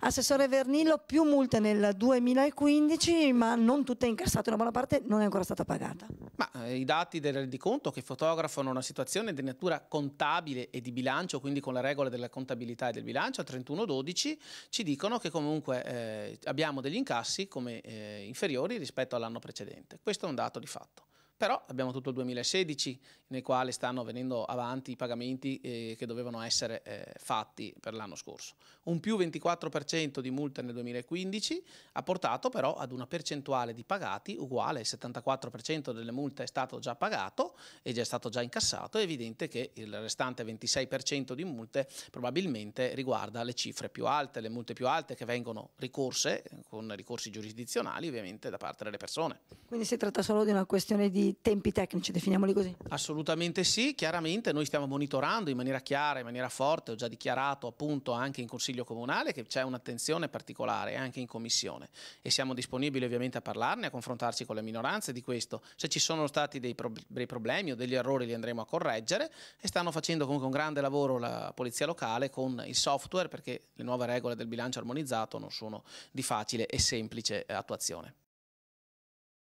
Assessore Vernillo, più multe nel 2015, ma non tutte incassate, una buona parte non è ancora stata pagata. Ma eh, i dati del rendiconto che fotografano una situazione di natura contabile e di bilancio, quindi con la regola della contabilità e del bilancio, al 31-12 ci dicono che comunque eh, abbiamo degli incassi come, eh, inferiori rispetto all'anno precedente. Questo è un dato di fatto. Però abbiamo tutto il 2016 nel quale stanno venendo avanti i pagamenti eh, che dovevano essere eh, fatti per l'anno scorso. Un più 24% di multa nel 2015 ha portato però ad una percentuale di pagati uguale, il 74% delle multe è stato già pagato e già è stato già incassato, è evidente che il restante 26% di multe probabilmente riguarda le cifre più alte, le multe più alte che vengono ricorse eh, con ricorsi giurisdizionali ovviamente da parte delle persone. Quindi si tratta solo di una questione di tempi tecnici, definiamoli così. Assolutamente sì, chiaramente noi stiamo monitorando in maniera chiara, in maniera forte, ho già dichiarato appunto anche in Consiglio Comunale che c'è un'attenzione particolare anche in Commissione e siamo disponibili ovviamente a parlarne, a confrontarci con le minoranze di questo. Se ci sono stati dei, pro dei problemi o degli errori li andremo a correggere e stanno facendo comunque un grande lavoro la Polizia Locale con il software perché le nuove regole del bilancio armonizzato non sono di facile e semplice attuazione.